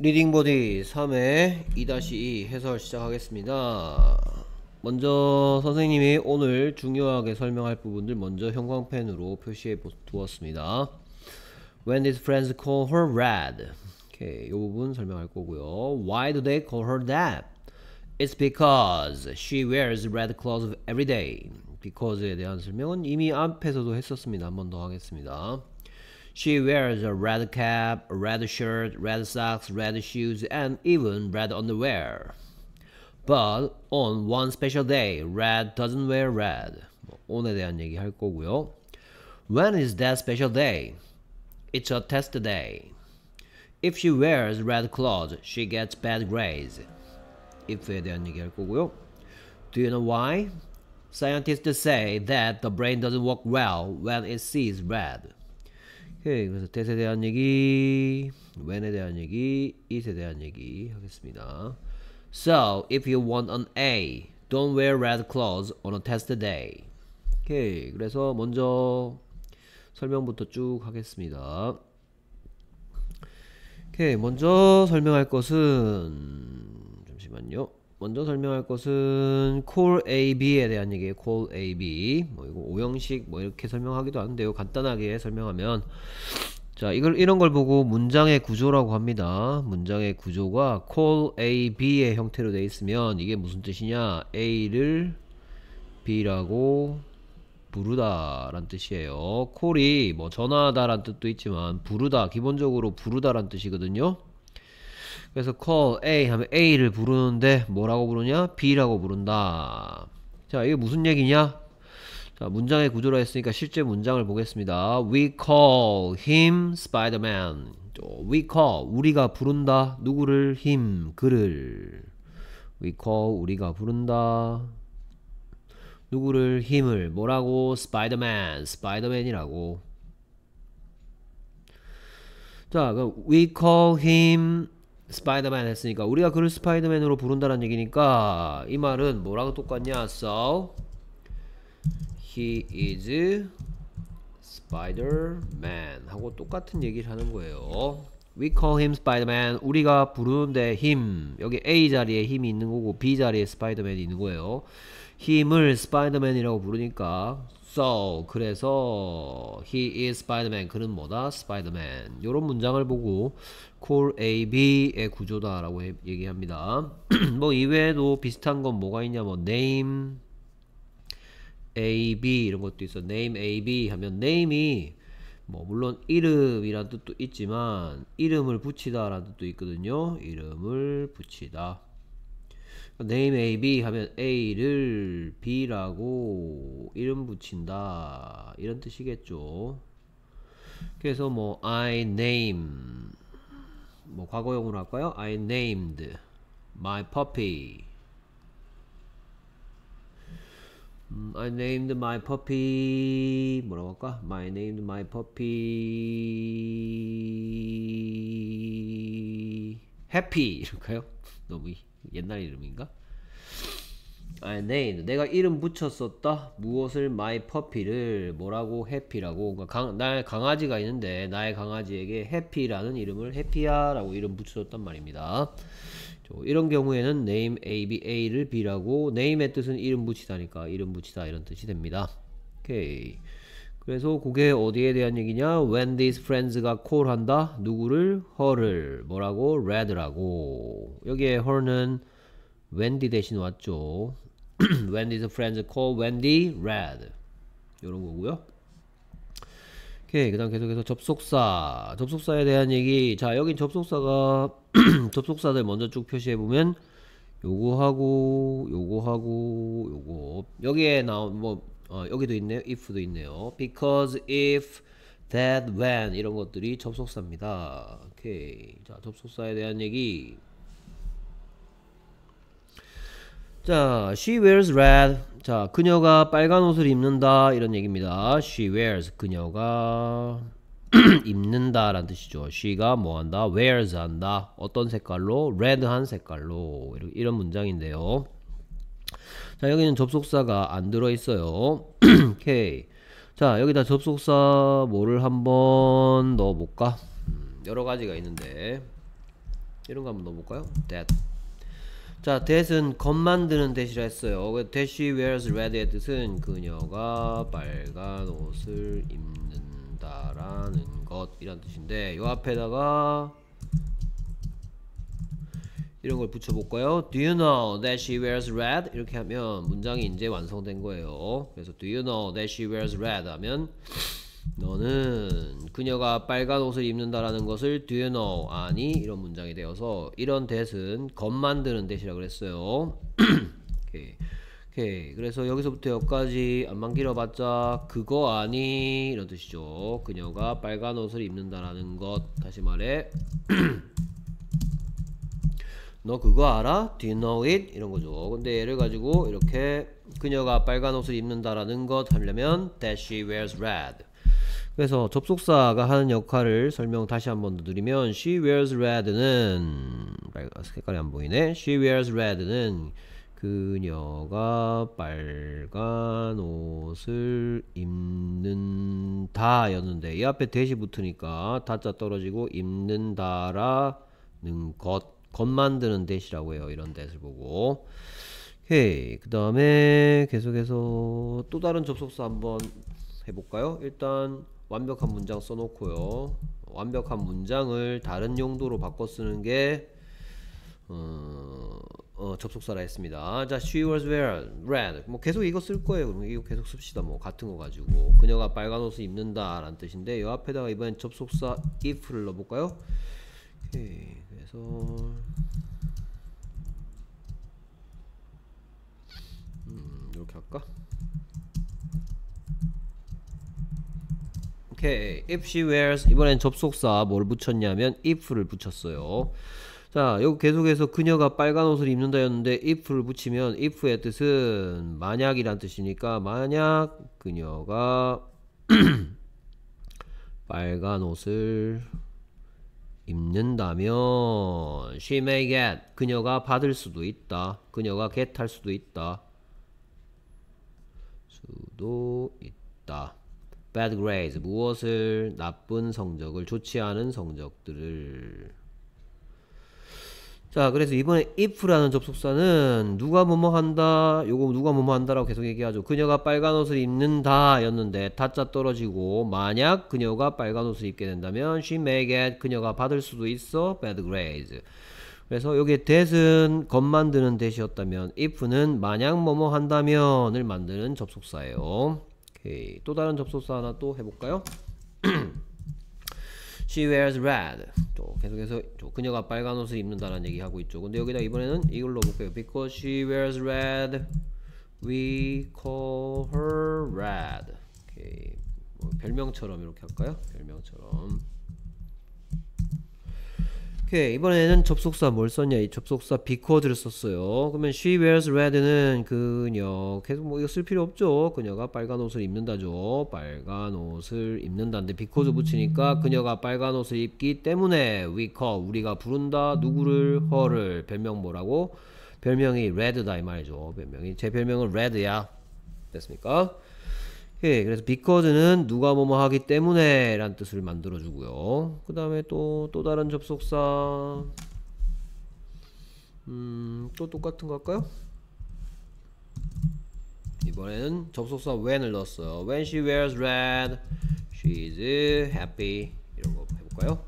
리딩보디 3회 2-2 해설 시작하겠습니다. 먼저 선생님이 오늘 중요하게 설명할 부분들 먼저 형광펜으로 표시해 두었습니다. When his friends call her red. 오케이, 이 부분 설명할 거고요. Why do they call her that? It's because she wears red clothes every day. Because에 대한 설명은 이미 앞에서도 했었습니다. 한 번 더 하겠습니다. She wears a red cap, a red shirt, red socks, red shoes, and even red underwear. But on one special day, red doesn't wear red. 오늘 대한 얘기 할 거고요. When is that special day? It's a test day. If she wears red clothes, she gets bad grades. if에 대한 얘기 할 거고요. Do you know why? Scientists say that the brain doesn't work well when it sees red. 오케이 그래서 대세 대한 얘기, 웬에 대한 얘기, it에 대한 얘기 하겠습니다. So if you want an A, don't wear red clothes on a test day. 오케이 그래서 먼저 설명부터 쭉 하겠습니다. 오케이 먼저 설명할 것은 잠시만요. 먼저 설명할 것은 call AB에 대한 얘기예요. call AB. 뭐 이거 오형식 뭐 이렇게 설명하기도 하는데요. 간단하게 설명하면 자, 이걸 이런 걸 보고 문장의 구조라고 합니다. 문장의 구조가 call AB의 형태로 돼 있으면 이게 무슨 뜻이냐? A를 B라고 부르다 란 뜻이에요. call이 뭐 전화하다 란 뜻도 있지만 부르다 기본적으로 부르다 란 뜻이거든요. 그래서 call A 하면 A를 부르는데 뭐라고 부르냐? B라고 부른다. 자, 이게 무슨 얘기냐? 자, 문장의 구조로 했으니까 실제 문장을 보겠습니다. We call him Spider-Man. We call 우리가 부른다 누구를 him 그를. We call 우리가 부른다 누구를 힘을 뭐라고 스파이더맨 스파이더맨이라고 자 그럼 we call him 스파이더맨 했으니까 우리가 그를 스파이더맨으로 부른다는 얘기니까 이 말은 뭐랑 똑같냐 so he is Spider-Man 하고 똑같은 얘기를 하는 거예요 We call him Spider-Man 우리가 부르는데 힘 여기 A 자리에 힘이 있는 거고 B 자리에 스파이더맨이 있는 거예요 힘을 스파이더맨이라고 부르니까 So 그래서 he is Spider-Man 그는 뭐다? Spider-Man 요런 문장을 보고 콜 A, B의 구조다라고 얘기합니다. 뭐 이외에도 비슷한 건 뭐가 있냐 뭐 name A, B 이런 것도 있어. name A, B 하면 name이 뭐 물론 이름이란 뜻도 있지만 이름을 붙이다라는 뜻도 있거든요. 이름을 붙이다. name a b 하면 a를 b라고 이름 붙인다 이런 뜻이겠죠 그래서 뭐 I name 뭐 과거형으로 할까요? I named my puppy I named my puppy 뭐라고 할까? My named my puppy happy 이럴까요? 너무 옛날 이름인가? I n a 내가 이름 붙였었다 무엇을 my p u 를 뭐라고 h a 라고 강, 나의 강아지가 있는데 나의 강아지에게 h a 라는 이름을 h a 야 라고 이름 붙여줬단 말입니다 이런 경우에는 n a ab a를 b라고 n a 의 뜻은 이름 붙이다니까 이름 붙이다 이런 뜻이 됩니다 오케이 그래서 그게 어디에 대한 얘기냐? When these friends가 call한다. 누구를? her를. 뭐라고? red라고. 여기에 her는 Wendy 대신 왔죠. when these friends call Wendy red. 이런 거고요. 오케이. 그 다음 계속해서 접속사. 접속사에 대한 얘기. 자, 여긴 접속사가, 접속사들 먼저 쭉 표시해보면, 요거하고, 요거하고, 요거. 여기에 나온, 뭐, 어, 여기도 있네요. if도 있네요. because if that when 이런 것들이 접속사입니다. 오케이. 자, 접속사에 대한 얘기. 자, she wears red. 자, 그녀가 빨간 옷을 입는다 이런 얘기입니다. she wears 그녀가 입는다 라는 뜻이죠. she가 뭐 한다? wears 한다. 어떤 색깔로? red한 색깔로. 이런 문장인데요. 자 여기는 접속사가 안 들어있어요 K 자 여기다 접속사 뭐를 한번 넣어볼까 음, 여러가지가 있는데 이런거 한번 넣어볼까요 that 자 that은 겉 만드는 that이라 했어요 그 that she wears red의 뜻은 그녀가 빨간 옷을 입는다라는 것 이란 뜻인데 요 앞에다가 이런 걸 붙여볼까요? Do you know that she wears red? 이렇게 하면 문장이 이제 완성된 거예요. 그래서 Do you know that she wears red? 하면 너는 그녀가 빨간 옷을 입는다라는 것을 Do you know? 아니? 이런 문장이 되어서 이런 대은 겉 만드는 대시라고 그랬어요. 오케이. 오케이. 그래서 여기서부터 여기까지 안만 길어봤자 그거 아니 이런 뜻이죠. 그녀가 빨간 옷을 입는다라는 것 다시 말해 너 그거 알아? Do you know it? 이런 거죠. 근데 얘를 가지고 이렇게 그녀가 빨간 옷을 입는다라는 것 하려면 that she wears red. 그래서 접속사가 하는 역할을 설명 다시 한번 드리면 she wears red는 색깔이 안 보이네. she wears red는 그녀가 빨간 옷을 입는다 였는데 이 앞에 대시 붙으니까 다자 떨어지고 입는다라는 것겉 만드는 데시라고 해요. 이런 데을 보고. 오케이. 그 다음에 계속해서 또 다른 접속사 한번 해볼까요? 일단 완벽한 문장 써놓고요. 완벽한 문장을 다른 용도로 바꿔 쓰는 게 어, 어, 접속사라 했습니다. 자, she was wearing red. 뭐 계속 이거 쓸 거예요. 그럼 이거 계속 씁시다. 뭐 같은 거 가지고 그녀가 빨간 옷을 입는다라는 뜻인데 이 앞에다가 이번엔 접속사 if를 넣어볼까요? 오케이. 그래 음, 이렇게 할까? 오케이. If she wears 이번엔 접속사 뭘 붙였냐면 if를 붙였어요. 자, 여기 계속해서 그녀가 빨간 옷을 입는다였는데 if를 붙이면 if의 뜻은 만약이란 뜻이니까 만약 그녀가 빨간 옷을 입는다면 she may get 그녀가 받을 수도 있다. 그녀가 get할 수도 있다. 수도 있다. bad grades 무엇을 나쁜 성적을 좋지 않은 성적들을 자 그래서 이번에 if라는 접속사는 누가 뭐뭐 한다 요거 누가 뭐뭐 한다라고 계속 얘기하죠 그녀가 빨간 옷을 입는다 였는데 다짜 떨어지고 만약 그녀가 빨간 옷을 입게 된다면 she may get 그녀가 받을 수도 있어 bad grades 그래서 여기 that은 겉 만드는 that이었다면 if는 만약 뭐뭐 한다면을 만드는 접속사예요 오케이 또 다른 접속사 하나 또 해볼까요 She wears red. 또 계속해서 또 그녀가 빨간 옷을 입는다라는 얘기 하고 있죠. 근데 여기다 이번에는 이걸로 볼게요. Because she wears red, we call her red. 오케이. 뭐 별명처럼 이렇게 할까요? 별명처럼. 오케이 그 이번에는 접속사 뭘 썼냐 이 접속사 비코드를 썼어요 그러면 she wears red는 그녀 계속 뭐 이거 쓸 필요 없죠 그녀가 빨간 옷을 입는다죠 빨간 옷을 입는다인데 비코드 붙이니까 음. 그녀가 빨간 옷을 입기 때문에 we call 우리가 부른다 누구를 허를 별명 뭐라고 별명이 red다 이 말이죠 별명이 제 별명은 red야 됐습니까 예, 그래서 because는 누가 뭐뭐 하기 때문에 라는 뜻을 만들어 주고요. 그 다음에 또, 또 다른 접속사. 음, 또 똑같은 거 할까요? 이번에는 접속사 when을 넣었어요. When she wears red, she is happy. 이런 거 해볼까요?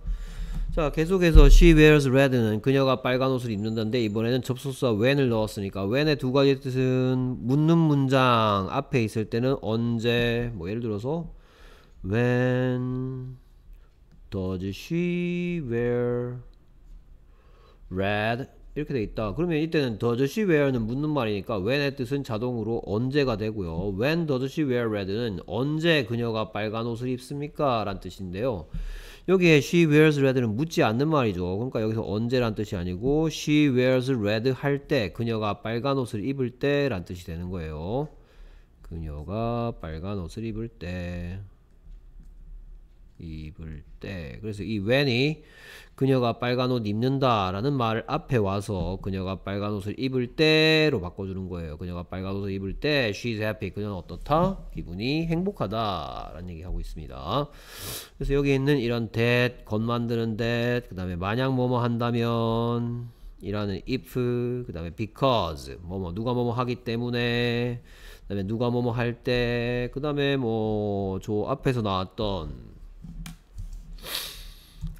자 계속해서 she wears red는 그녀가 빨간 옷을 입는다는데 이번에는 접속사 when을 넣었으니까 when의 두 가지 뜻은 묻는 문장 앞에 있을 때는 언제 뭐 예를 들어서 when does she wear red 이렇게 돼 있다 그러면 이때는 does she wear는 묻는 말이니까 when의 뜻은 자동으로 언제가 되고요 when does she wear red는 언제 그녀가 빨간 옷을 입습니까 라는 뜻인데요 여기에 she wears red는 묻지 않는 말이죠. 그러니까 여기서 언제란 뜻이 아니고 she wears red 할 때 그녀가 빨간 옷을 입을 때란 뜻이 되는 거예요. 그녀가 빨간 옷을 입을 때 입을 때 그래서 이 when이 그녀가 빨간 옷 입는다라는 말 앞에 와서 그녀가 빨간 옷을 입을 때로 바꿔주는 거예요. 그녀가 빨간 옷을 입을 때 she's happy 그녀는 어떻다 기분이 행복하다라는 얘기 하고 있습니다. 그래서 여기 있는 이런 that 건 만드는 that 그 다음에 만약 뭐뭐 한다면 이라는 if 그 다음에 because 뭐뭐 누가 뭐뭐 하기 때문에 그 다음에 누가 뭐뭐 할 때그 다음에 뭐 저 앞에서 나왔던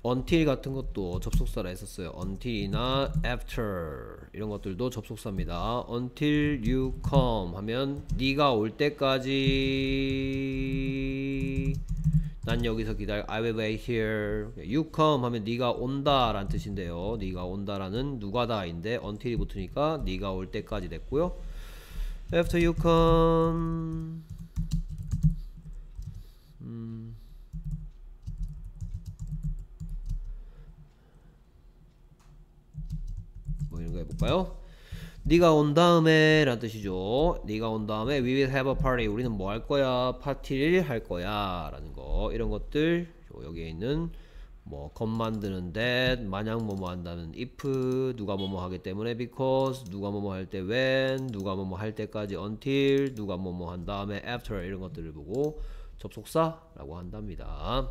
until 같은 것도 접속사라 했었어요. until이나 after 이런 것들도 접속사입니다. until you come 하면 네가 올 때까지 난 여기서 기다려 I will wait here you come 하면 네가 온다 라는 뜻인데요 네가 온다 라는 누가다 인데 until이 붙으니까 네가 올 때까지 됐고요 after you come 음. 한번 읽어볼까요? 네가 온 다음에 라는 뜻이죠. 네가 온 다음에 we will have a party. 우리는 뭐 할 거야? 파티를 할 거야. 라는 거. 이런 것들 여기에 있는 뭐겉 만드는 that, 마냥 뭐뭐 한다는 if, 누가 뭐뭐 하기 때문에 because, 누가 뭐뭐 할 때 when, 누가 뭐뭐 할 때까지 until, 누가 뭐뭐 한 다음에 after 이런 것들을 보고 접속사라고 한답니다.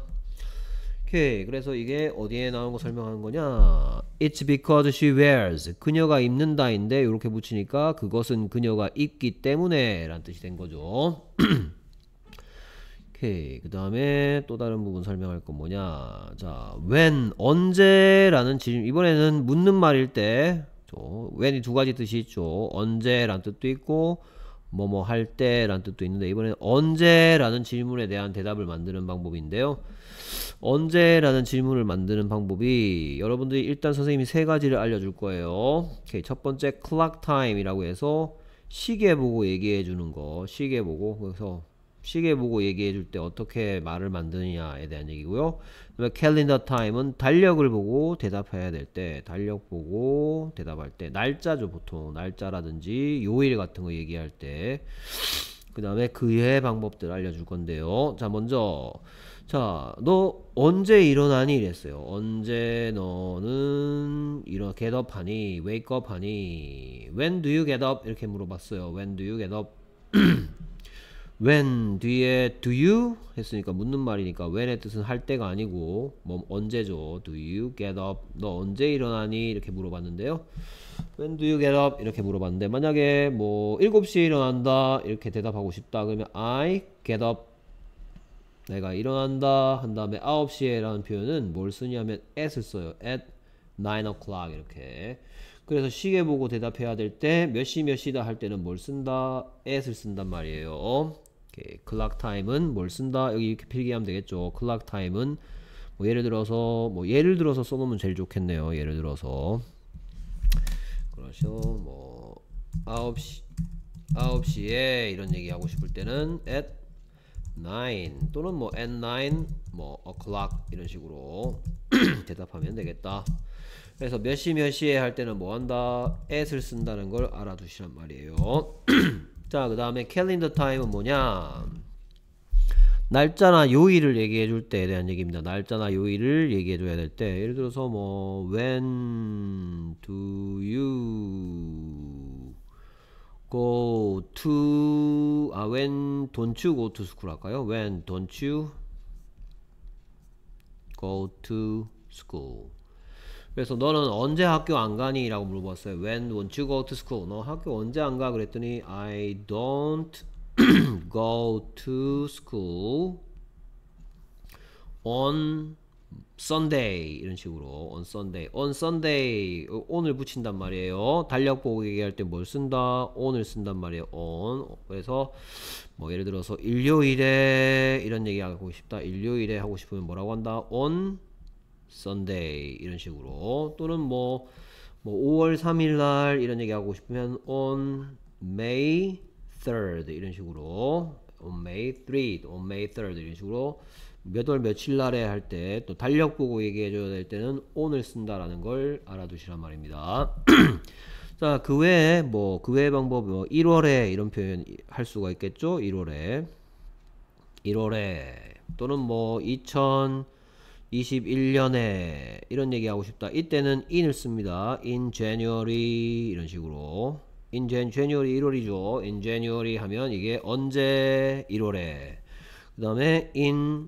오케이. 그래서 이게 어디에 나온 거 설명하는 거냐? It's because she wears. 그녀가 입는다인데 이렇게 붙이니까 그것은 그녀가 입기 때문에 라는 뜻이 된 거죠. 오케이. 그 다음에 또 다른 부분 설명할 건 뭐냐? 자, when 언제라는 질문 이번에는 묻는 말일 때 when이 두 가지 뜻이 있죠. 언제란 뜻도 있고 뭐뭐 할 때란 뜻도 있는데 이번에 언제라는 질문에 대한 대답을 만드는 방법인데요. 언제라는 질문을 만드는 방법이 여러분들이 일단 선생님이 세 가지를 알려줄 거예요. 오케이, 첫 번째 clock time이라고 해서 시계 보고 얘기해 주는 거, 시계 보고 그래서 시계 보고 얘기해 줄 때 어떻게 말을 만드느냐에 대한 얘기고요. 그다음에 캘린더 타임은 달력을 보고 대답해야 될때 달력 보고 대답할 때 날짜죠 보통 날짜라든지 요일 같은 거 얘기할 때 그다음에 그의 방법들 알려줄 건데요. 자 먼저 자, 너 언제 일어나니? 이랬어요. 언제 너는 일어 get up 하니? wake up 하니? when do you get up? 이렇게 물어봤어요. when do you get up? when 뒤에 do you 했으니까 묻는 말이니까 when의 뜻은 할 때가 아니고 뭐 언제죠 do you get up 너 언제 일어나니 이렇게 물어봤는데요 when do you get up 이렇게 물어봤는데 만약에 뭐 7시에 일어난다 이렇게 대답하고 싶다 그러면 I get up 내가 일어난다 한 다음에 9시에 라는 표현은 뭘 쓰냐면 at을 써요 at 9 o'clock 이렇게 그래서 시계 보고 대답해야 될 때 몇 시 몇 시다 할 때는 뭘 쓴다 at을 쓴단 말이에요 이렇게 clock time은 뭘 쓴다 여기 이렇게 필기하면 되겠죠 clock time은 뭐 예를 들어서 뭐 예를 들어서 써놓으면 제일 좋겠네요 예를 들어서 그러죠 뭐 9시 9시에 이런 얘기 하고 싶을 때는 at 9 또는 뭐 at 9, 뭐 o'clock 이런 식으로 대답하면 되겠다. 그래서 몇 시 몇 시에 할 때는 뭐 한다? at을 쓴다는 걸 알아두시란 말이에요. 자, 그 다음에 calendar time은 뭐냐? 날짜나 요일을 얘기해 줄 때에 대한 얘기입니다. 날짜나 요일을 얘기해 줘야 될 때, 예를 들어서 뭐 when do you go to 아 when don't you go to school 할까요? when don't you go to school 그래서 너는 언제 학교 안 가니? 라고 물어봤어요 when don't you go to school 너 학교 언제 안 가? 그랬더니 I don't go to school on Sunday 이런 식으로 on Sunday, on Sunday 오늘 붙인단 말이에요. 달력 보고 얘기할 때 뭘 쓴다? 오늘 쓴단 말이에요. on. 그래서 뭐 예를 들어서 일요일에 이런 얘기 하고 싶다. 일요일에 하고 싶으면 뭐라고 한다? on Sunday 이런 식으로 또는 뭐, 뭐 5월 3일 날 이런 얘기 하고 싶으면 on May 3rd 이런 식으로 on May 3, on May 3rd 이런 식으로 몇월 며칠 날에 할 때 또 달력 보고 얘기해 줘야 될 때는 오늘 쓴다라는 걸 알아두시란 말입니다. 자, 그 외에 뭐 그 외의 방법 뭐 1월에 이런 표현 할 수가 있겠죠? 1월에 1월에 또는 뭐 2021년에 이런 얘기 하고 싶다. 이때는 in을 씁니다. in January 이런 식으로 in Jan, j u a r y 1월이죠. in January 하면 이게 언제 1월에 그 다음에 in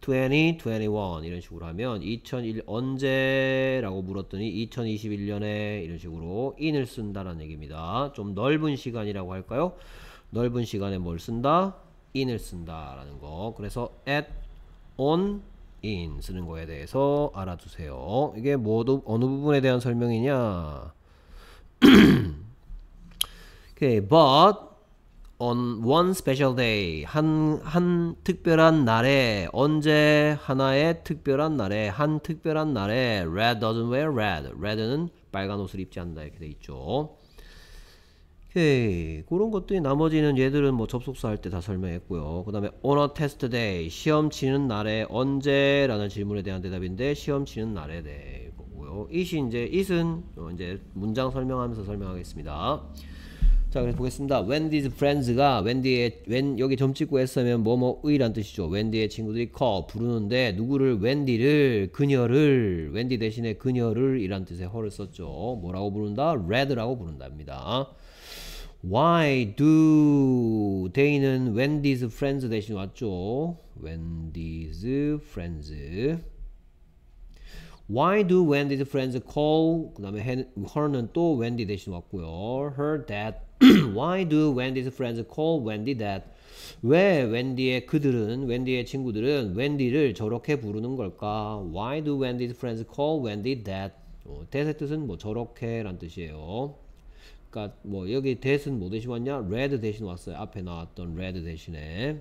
2021 이런 식으로 하면 2001 언제라고 물었더니 2021년에 이런 식으로 in을 쓴다라는 얘기입니다. 좀 넓은 시간이라고 할까요? 넓은 시간에 뭘 쓴다? in을 쓴다라는 거. 그래서 at, on, in 쓰는 거에 대해서 알아두세요. 이게 모두 어느 부분에 대한 설명이냐? okay, but on one special day 한 한 특별한 날에 언제 하나의 특별한 날에 한 특별한 날에 red doesn't wear red red는 빨간 옷을 입지 않는다 이렇게 돼 있죠. 오케이 그런 것들이 나머지는 얘들은 뭐 접속사 할 때 다 설명했고요. 그 다음에 on a test day 시험 치는 날에 언제라는 질문에 대한 대답인데 시험 치는 날에 대해 네, 보고요 it이 이제 it은 어, 이제 문장 설명하면서 설명하겠습니다. 자 그래서 보겠습니다 when these friends가 when 뒤에 when 여기 점 찍고 했으면 뭐뭐의란 뜻이죠 when 뒤에 친구들이 call 부르는데 누구를 when 뒤를 그녀를 when 뒤 대신에 그녀를 이란 뜻의 허를 썼죠 뭐라고 부른다 red라고 부른답니다 why do they는 when these friends 대신 왔죠 when these friends Why do when did friends call? 그 다음에 her는 또 when did 대신 왔고요. Her that. Why do when did friends call when did that? 왜 웬디의 그들은 웬디의 친구들은 웬디를 저렇게 부르는 걸까? Why do Wendy's friends call Wendy that? 어, that의 뜻은 뭐 저렇게란 뜻이에요. 그러니까 뭐 여기 that은 뭐 대신 왔냐? red 대신 왔어요. 앞에 나왔던 red 대신에.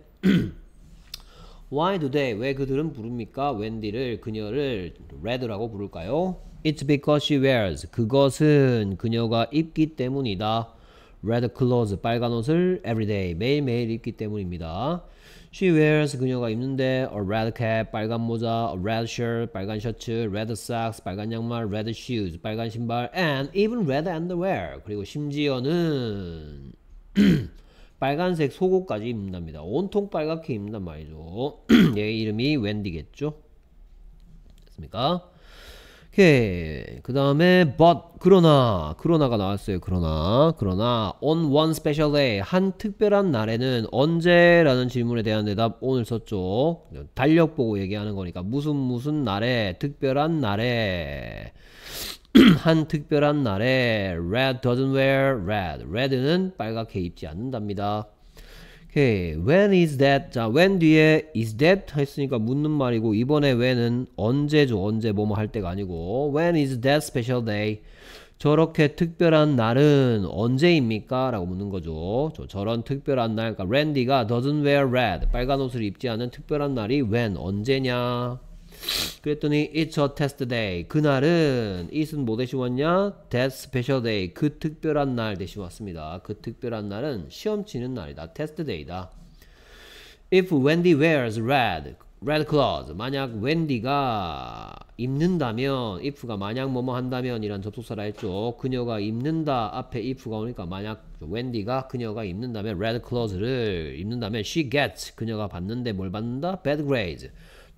Why do they? 왜 그들은 부릅니까? w e n d y 를 그녀를 red라고 부를까요? It's because she wears. 그것은 그녀가 입기 때문이다. red clothes 빨간 옷을 everyday 매일매일 입기 때문입니다. She wears 그녀가 입는데 a red cap 빨간 모자, a red shirt 빨간 셔츠, red socks 빨간 양말, red shoes 빨간 신발 and even red underwear 그리고 심지어는 빨간색 속옷까지 입는답니다. 온통 빨갛게 입는단 말이죠. 얘 예, 이름이 웬디겠죠? 됐습니까? 오케이. 그 다음에 but 그러나 그러나가 나왔어요. 그러나 그러나 on one special day 한 특별한 날에는 언제라는 질문에 대한 대답 오늘 썼죠. 달력 보고 얘기하는 거니까 무슨 무슨 날에 특별한 날에 한 특별한 날에 red doesn't wear red. red는 빨갛게 입지 않는답니다. 오케이. 그 when is that? 자, when 뒤에 is that 했으니까 묻는 말이고 이번에 when은 언제죠. 언제 뭐뭐 할 때가 아니고 when is that special day? 저렇게 특별한 날은 언제입니까? 라고 묻는 거죠. 저, 런 특별한 날, 그러니까 랜디가 doesn't wear red, 빨간 옷을 입지 않은 특별한 날이 when, 언제냐? 그랬더니 it's a test day. 그날은 it은 뭐 대신 왔냐? that special day. 그 특별한 날 대신 왔습니다. 그 특별한 날은 시험 치는 날이다. test day다. If Wendy wears red, red clothes. 만약 웬디가 입는다면 if가 만약 뭐 뭐 한다면 이란 접속사라 했죠. 그녀가 입는다 앞에 if가 오니까 만약 웬디가 그녀가 입는다면 red clothes를 입는다면 she gets 그녀가 받는데 뭘 받는다? bad grades.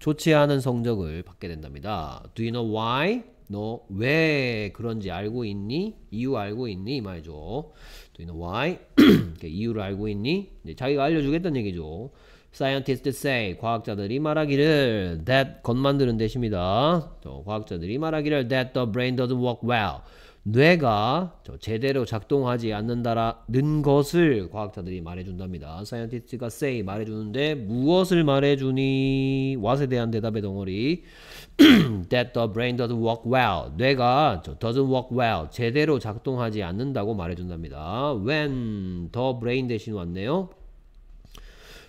좋지 않은 성적을 받게 된답니다. Do you know why? 너 왜 그런지 알고 있니? 이유 알고 있니? 이 말이죠. Do you know why? 이유를 알고 있니? 자기가 알려주겠다는 얘기죠. Scientists say 과학자들이 말하기를 that 겉만 드는 대입니다 과학자들이 말하기를 that the brain doesn't work well. 뇌가 제대로 작동하지 않는다는 라 것을 과학자들이 말해준답니다. 사이언티스트가 say 말해주는데 무엇을 말해주니? what에 대한 대답의 덩어리 that the brain doesn't work well 뇌가 doesn't work well 제대로 작동하지 않는다고 말해준답니다. when the brain 대신 왔네요.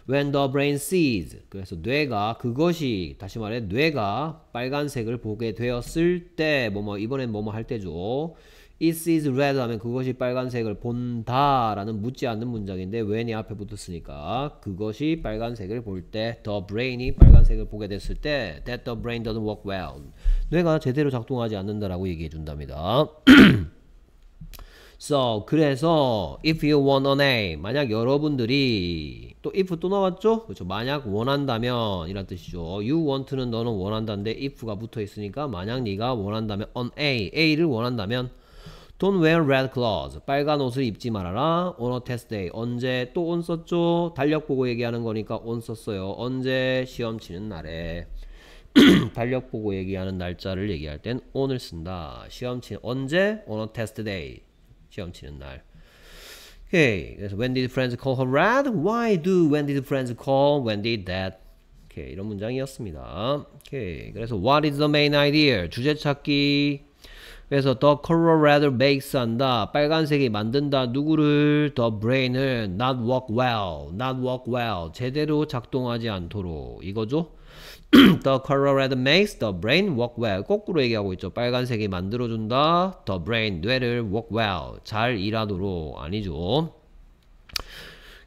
When the brain sees 그래서 뇌가 그것이 다시 말해 뇌가 빨간색을 보게 되었을 때 뭐뭐 이번엔 뭐뭐 할 때죠. It sees red 하면 그것이 빨간색을 본다 라는 묻지 않는 문장인데 when이 앞에 붙었으니까 그것이 빨간색을 볼때 the brain이 빨간색을 보게 됐을 때 that the brain doesn't work well 뇌가 제대로 작동하지 않는다라고 얘기해 준답니다. So 그래서 if you want a n a 만약 여러분들이 또 if 또 나왔죠? 그렇죠. 만약 원한다면 이란 뜻이죠. You want는 너는 원한다인데 if가 붙어 있으니까 만약 네가 원한다면 on a a를 원한다면 Don't wear red clothes. 빨간 옷을 입지 말아라. On a test day. 언제 또 온 썼죠? 달력 보고 얘기하는 거니까 온 썼어요. 언제 시험 치는 날에. 달력 보고 얘기하는 날짜를 얘기할 땐 오늘 쓴다. 시험 치는 언제? On a test day. 시험 치는 날. 오케이. 그래서 when did friends call her red? Why do? When did friends call? When did that? 오케이. 이런 문장이었습니다. 오케이. 그래서 what is the main idea? 주제 찾기. 그래서 the colorado makes 한다. 빨간색이 만든다. 누구를? the brain을 not work well. not work well. 제대로 작동하지 않도록. 이거죠? the color red makes the brain work well. 거꾸로 얘기하고 있죠. 빨간색이 만들어준다. The brain, 뇌를 work well. 잘 일하도록. 아니죠. 그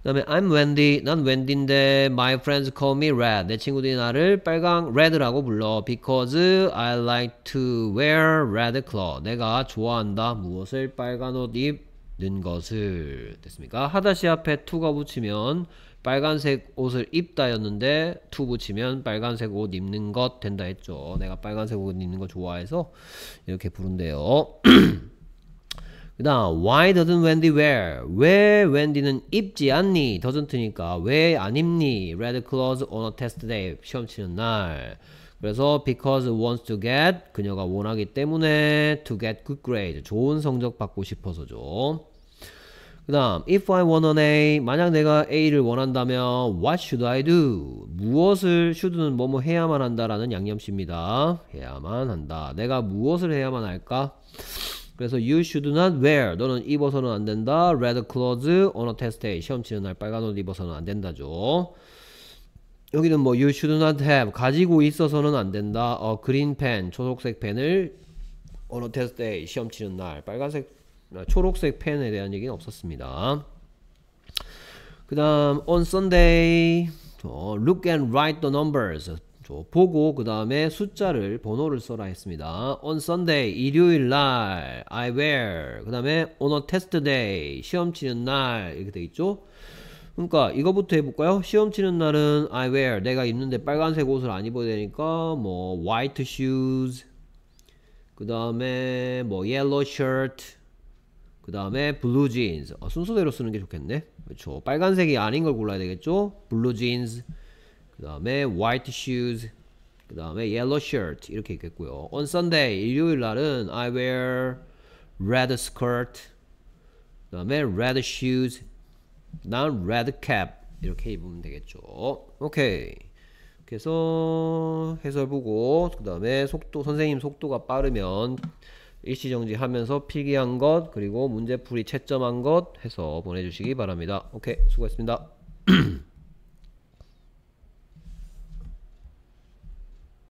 다음에 I'm Wendy, 난 w e n d y 인데 my friends call me red. 내 친구들이 나를 빨강 red라고 불러 because I like to wear red clothes. 내가 좋아한다 무엇을 빨간 옷 입. 는 것을 됐습니까? 하다시 앞에 투가 붙이면 빨간색 옷을 입다였는데 투 붙이면 빨간색 옷 입는 것 된다 했죠. 내가 빨간색 옷 입는 거 좋아해서 이렇게 부른대요. 그다음 why doesn't Wendy wear? 왜 웬디는 입지 않니? 더 o 트니까왜 안 입니? red clothes on a test day 시험 치는 날. 그래서 because wants to get 그녀가 원하기 때문에 to get good grade 좋은 성적 받고 싶어서죠. 그 다음 if I want an A 만약 내가 A를 원한다면 what should I do 무엇을 should는 뭐뭐 해야만 한다라는 양념시입니다 해야만 한다 내가 무엇을 해야만 할까 그래서 you should not wear 너는 입어서는 안 된다 red clothes on a test day 시험 치는 날 빨간 옷 입어서는 안 된다죠 여기는 뭐 you should not have 가지고 있어서는 안 된다. 어 그린 펜 초록색 펜을 어느 테스트 에 시험 치는 날 빨간색 아, 초록색 펜에 대한 얘기는 없었습니다. 그다음 on Sunday 어, look and write the numbers 보고 그 다음에 숫자를 번호를 써라 했습니다. On Sunday 일요일 날 I wear 그 다음에 on a test day 시험 치는 날 이렇게 돼 있죠. 그러니까 이거부터 해볼까요? 시험 치는 날은 I wear 내가 입는데 빨간색 옷을 안 입어야 되니까 뭐 white shoes 그 다음에 뭐 yellow shirt 그 다음에 blue jeans 아, 순서대로 쓰는 게 좋겠네 그렇죠 빨간색이 아닌 걸 골라야 되겠죠 blue jeans 그 다음에 white shoes 그 다음에 yellow shirt 이렇게 있겠고요 on Sunday 일요일 날은 I wear red skirt 그 다음에 red shoes 난 레드 캡 이렇게 입으면 되겠죠. 오케이. 그래서 해설 보고 그 다음에 속도 선생님 속도가 빠르면 일시정지 하면서 필기한 것 그리고 문제풀이 채점한 것 해서 보내주시기 바랍니다. 오케이 수고했습니다.